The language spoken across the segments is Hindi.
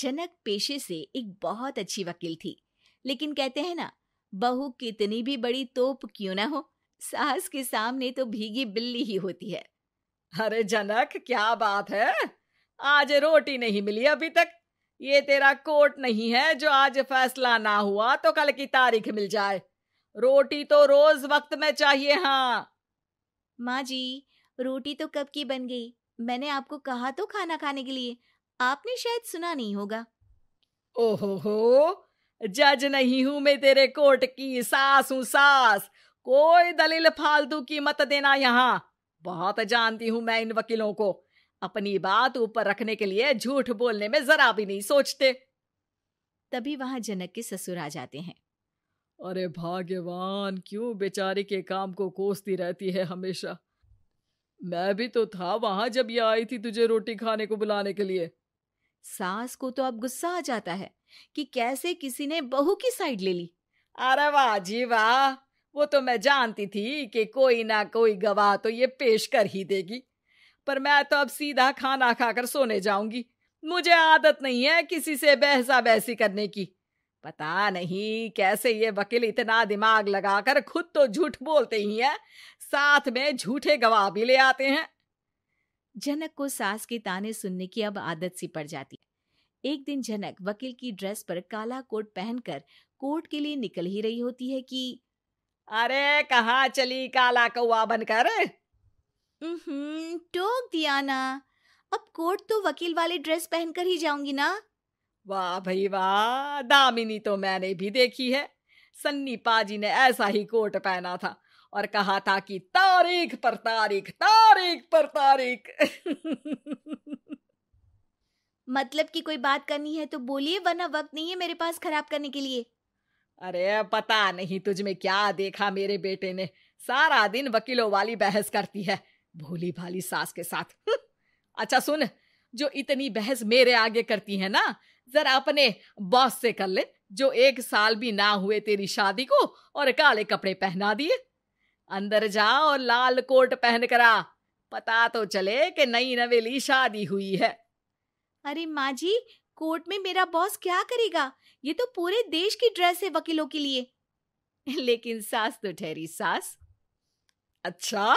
जनक पेशे से एक बहुत अच्छी वकील थी लेकिन कहते हैं ना बहु कितनी भी बड़ी तोप क्यों ना हो सास के सामने तो भीगी बिल्ली ही होती है अरे जनक क्या बात है आज रोटी नहीं मिली अभी तक ये तेरा कोर्ट नहीं है जो आज फैसला ना हुआ तो कल की तारीख मिल जाए रोटी तो रोज वक्त में चाहिए हाँ माँ जी रोटी तो कब की बन गई मैंने आपको कहा तो खाना खाने के लिए आपने शायद सुना नहीं होगा ओहो हो जज नहीं हूं मैं तेरे कोर्ट की सास हूं सास कोई दलील फालतू की मत देना यहाँ बहुत जानती हूं मैं इन वकीलों को अपनी बात ऊपर रखने के लिए झूठ बोलने में जरा भी नहीं सोचते तभी वहां जनक के ससुर आ जाते हैं अरे भाग्यवान क्यों बेचारी के काम को कोसती रहती है हमेशा मैं भी तो था वहां जब ये आई थी तुझे रोटी खाने को बुलाने के लिए सास को तो अब गुस्सा आ जाता है कि कैसे किसी ने बहू की साइड ले ली अरे वाह जी वाह वो तो मैं जानती थी कि कोई ना कोई गवाह तो ये पेश कर ही देगी पर मैं तो अब सीधा खाना खाकर सोने जाऊंगी मुझे आदत नहीं है किसी से बहसा बहसी करने की पता नहीं कैसे ये वकील इतना दिमाग लगाकर खुद तो झूठ बोलते ही हैं साथ में झूठे गवाह भी ले आते हैं जनक को सास के ताने सुनने की अब आदत सी पड़ जाती एक दिन जनक वकील की ड्रेस पर काला कोट पहनकर कोर्ट के लिए निकल ही रही होती है कि अरे कहा चली काला कौआ बनकर टोक दिया ना अब कोट तो वकील वाले ड्रेस पहनकर ही जाऊंगी ना वाह भाई वाह दामिनी तो मैंने भी देखी है सन्नी पाजी ने ऐसा ही कोट पहना था और कहा था कि तारीख पर तारीख तारीख पर तारीख मतलब कि कोई बात करनी है तो बोलिए वरना वक्त नहीं है मेरे पास खराब करने के लिए अरे पता नहीं तुझ में क्या देखा मेरे बेटे ने सारा दिन वकीलों वाली बहस करती है भोली भाली सास के साथ अच्छा सुन जो इतनी बहस मेरे आगे करती है ना जरा अपने बॉस से कर ले जो एक साल भी ना हुए तेरी शादी को और काले कपड़े पहना दिए अंदर जा और लाल कोट पहन कर आ पता तो चले कि नई नवेली शादी हुई है अरे माँ जी कोर्ट में मेरा बॉस क्या करेगा ये तो पूरे देश की ड्रेस है वकीलों के लिए लेकिन सास तो ठहरी सास अच्छा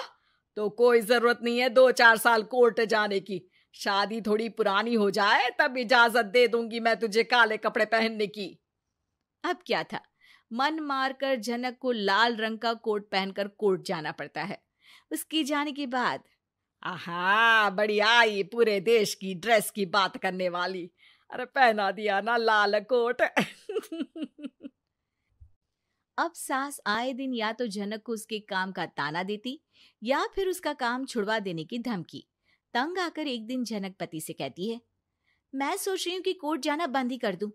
तो कोई जरूरत नहीं है दो चार साल कोर्ट जाने की शादी थोड़ी पुरानी हो जाए तब इजाजत दे दूंगी मैं तुझे काले कपड़े पहनने की अब क्या था मन मारकर जनक को लाल रंग का कोट पहनकर कोर्ट जाना पड़ता है उसकी जाने के बाद आहा बढ़िया ये पूरे देश की ड्रेस की बात करने वाली अरे पहना दिया ना लाल कोट अब सास आए दिन या तो जनक को उसके काम का ताना देती या फिर उसका काम छुड़वा देने की धमकी तंग आकर एक दिन जनक पति से कहती है मैं सोच रही हूँ कि कोर्ट जाना बंद ही कर दूं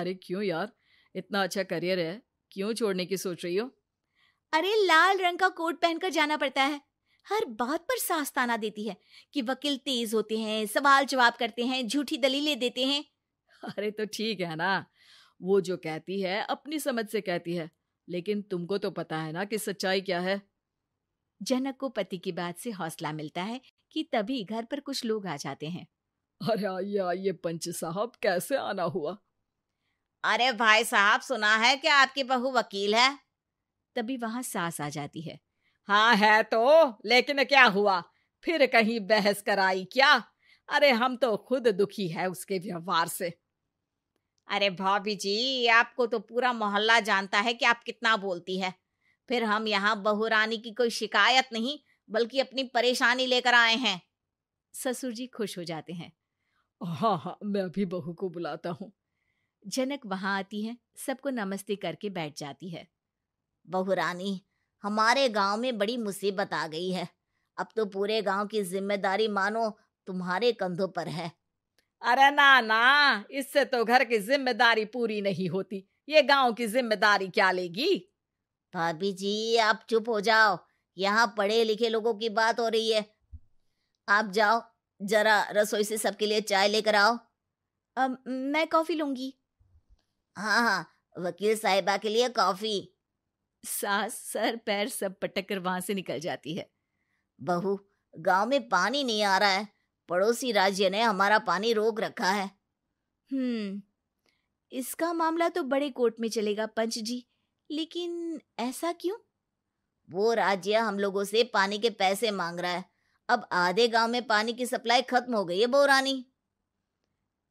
अरे क्यों यार इतना अच्छा करियर है क्यों छोड़ने की सोच रही हो अरे लाल रंग का कोट पहनकर जाना पड़ता है हर बात पर सास्ताना देती है कि वकील तेज होते हैं सवाल जवाब करते हैं झूठी दलीलें देते हैं अरे तो ठीक है ना वो जो कहती है अपनी समझ से कहती है लेकिन तुमको तो पता है ना कि सच्चाई क्या है जनक को पति की बात से हौसला मिलता है कि तभी घर पर कुछ लोग आ जाते हैं अरे आइए आइए पंच साहब कैसे आना हुआ अरे भाई साहब सुना है कि आपकी बहू वकील है तभी वहां सास आ जाती है हाँ है तो लेकिन क्या हुआ फिर कहीं बहस कराई क्या अरे हम तो खुद दुखी है उसके व्यवहार से अरे भाभी जी आपको तो पूरा मोहल्ला जानता है कि आप कितना बोलती है फिर हम यहाँ बहुरानी की कोई शिकायत नहीं बल्कि अपनी परेशानी लेकर आए हैं ससुर जी खुश हो जाते हैं हाँ हाँ मैं अभी बहू को बुलाता हूँ जनक वहां आती है सबको नमस्ते करके बैठ जाती है बहुरानी हमारे गांव में बड़ी मुसीबत आ गई है अब तो पूरे गांव की जिम्मेदारी मानो तुम्हारे कंधों पर है अरे ना ना इससे तो घर की जिम्मेदारी पूरी नहीं होती ये गांव की जिम्मेदारी क्या लेगी भाभी जी आप चुप हो जाओ यहाँ पढ़े लिखे लोगों की बात हो रही है आप जाओ जरा रसोई से सबके लिए चाय लेकर आओ अब मैं कॉफी लूंगी हाँ हाँ वकील साहिबा के लिए कॉफी सास सर पैर सब पटक कर वहां से निकल जाती है बहू गांव में पानी नहीं आ रहा है पड़ोसी राज्य ने हमारा पानी रोक रखा है हम्म इसका मामला तो बड़े कोर्ट में चलेगा पंच जी लेकिन ऐसा क्यों वो राज्य हम लोगों से पानी के पैसे मांग रहा है अब आधे गांव में पानी की सप्लाई खत्म हो गई है बोरानी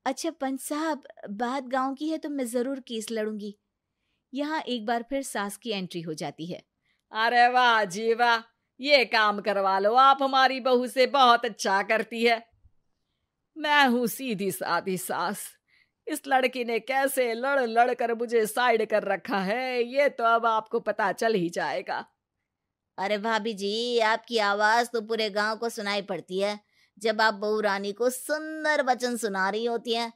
अच्छा पंच साहब बात गांव की है तो मैं ज़रूर केस लड़ूंगी यहाँ एक बार फिर सास की एंट्री हो जाती है अरे वाह जी वाह ये काम करवा लो आप हमारी बहू से बहुत अच्छा करती है मैं हूं सीधी साधी सास इस लड़की ने कैसे लड़ लड़ कर मुझे साइड कर रखा है ये तो अब आपको पता चल ही जाएगा अरे भाभी जी आपकी आवाज तो पूरे गांव को सुनाई पड़ती है जब आप बहू रानी को सुंदर वचन सुना रही होती हैं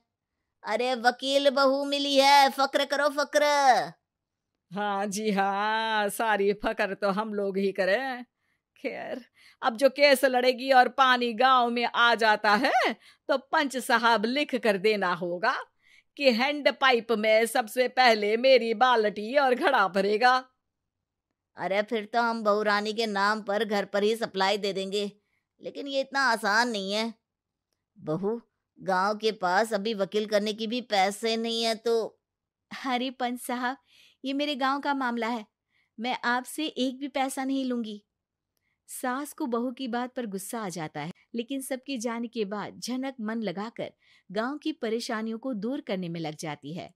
अरे वकील बहू मिली है फक्र करो फक्र हाँ जी हाँ सारी फकर तो हम लोग ही करें खैर अब जो केस लड़ेगी और पानी गांव में आ जाता है तो पंच साहब लिख कर देना होगा कि हैंड पाइप में सबसे पहले मेरी बाल्टी और घड़ा भरेगा अरे फिर तो हम बहू रानी के नाम पर घर पर ही सप्लाई दे देंगे लेकिन ये इतना आसान नहीं है बहू गांव के पास अभी वकील करने की भी पैसे नहीं है तो अरे पंत साहब ये मेरे गांव का मामला है मैं आपसे एक भी पैसा नहीं लूंगी सास को बहू की बात पर गुस्सा आ जाता है लेकिन सबके जाने के बाद झनक मन लगाकर गांव की परेशानियों को दूर करने में लग जाती है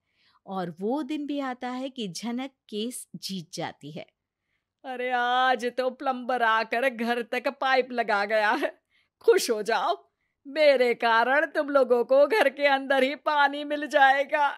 और वो दिन भी आता है कि झनक केस जीत जाती है अरे आज तो प्लम्बर आकर घर तक पाइप लगा गया है खुश हो जाओ मेरे कारण तुम लोगों को घर के अंदर ही पानी मिल जाएगा